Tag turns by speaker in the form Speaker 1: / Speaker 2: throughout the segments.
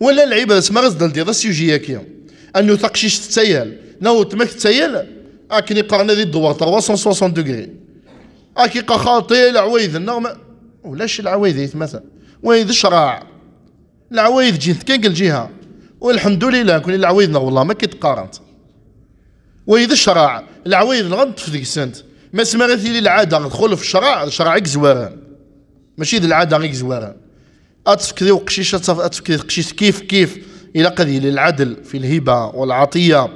Speaker 1: ولا لعيبة راس ما غزدن دي راس ياكيا انه تقشيش تسيال نو تمك تسيال اكني قرنا دي الدوار 360 دوغري اكي خاطي العوايد النغمة ولاش العوايد يتمثل وين الشراع العوايد جين كان الجهه والحمد لله كون العوايد والله ما كيتقارنت وإذا شراع العوايد غنط في ديك السنت ما سمعتي لي العاده ندخل في الشراع الشرع زواران ماشي ذي العاده غير زواران اتفك ذي وقشيش اتفك قشيش كيف كيف الى قضي للعدل في الهبه والعطيه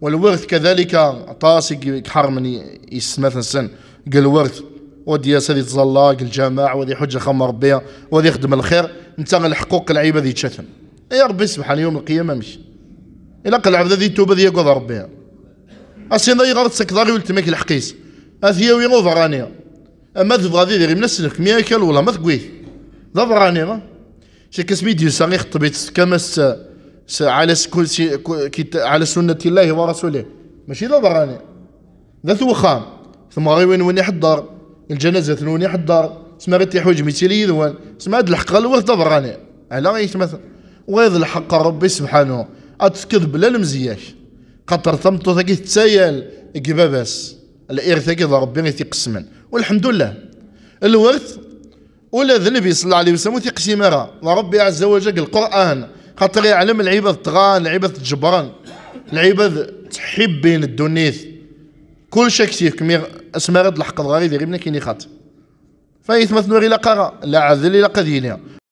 Speaker 1: والورث كذلك طاسي حرمني يسمث سن قال الورث ودي يا سيدي قال الجماعة ودي حجة خم ربية ودي يخدم الخير انت الحقوق العيبة ذي تشتم إيه يا ربي سبحان يوم القيامة مش الى قل عبد ذي توبة ذي يقوض ربيها أسين ذي غرد سكداري ولتميك الحقيس أثيا ويغو فرانيا أما ذي بغادي ذي من السلك مياكل ولا ما ذقويه ذا فرانيا شي كسميدي صغير خطبيت كما على كل على سنة الله ورسوله ماشي ذا براني ذا ثوخام ثم غير وين وين يحضر الجنازة وين يحضر سما غير تيحوج لي يذوان سما هاد الحق الوث ذا براني على غير مثلا ويض الحق ربي سبحانه أتكذب بلا المزياش خاطر ثمتو ثقي تسايل كباباس الإرث كي ربي تيقسمن والحمد لله الورث ولا ذنبي صلى الله عليه وسلم وثيق مرة ربي عز وجل القرآن خاطر يعلم العباد طغان العباد تجبران العباد تحب بين الدنيث كل شيء كثير كمير اسمار الحق الغريب غير بنا كيني خاطر فايث مثنور الى قرا لا عذل لا قدينها